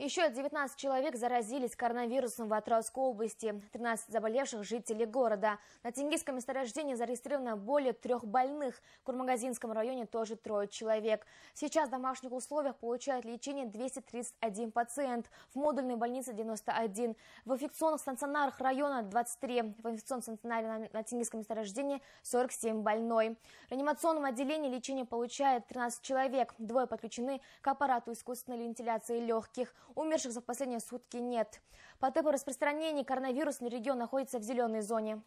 Еще 19 человек заразились коронавирусом в Атравской области, 13 заболевших жителей города. На Тенгизском месторождении зарегистрировано более трех больных. В Курмагазинском районе тоже трое человек. Сейчас в домашних условиях получают лечение 231 пациент, в модульной больнице 91, в инфекционных стационарах района 23, в инфекционном стационаре на Тенгизском месторождении 47 больной. В реанимационном отделении лечение получает 13 человек, двое подключены к аппарату искусственной вентиляции легких. Умерших за последние сутки нет. По темпу распространения коронавирус регион находится в зеленой зоне.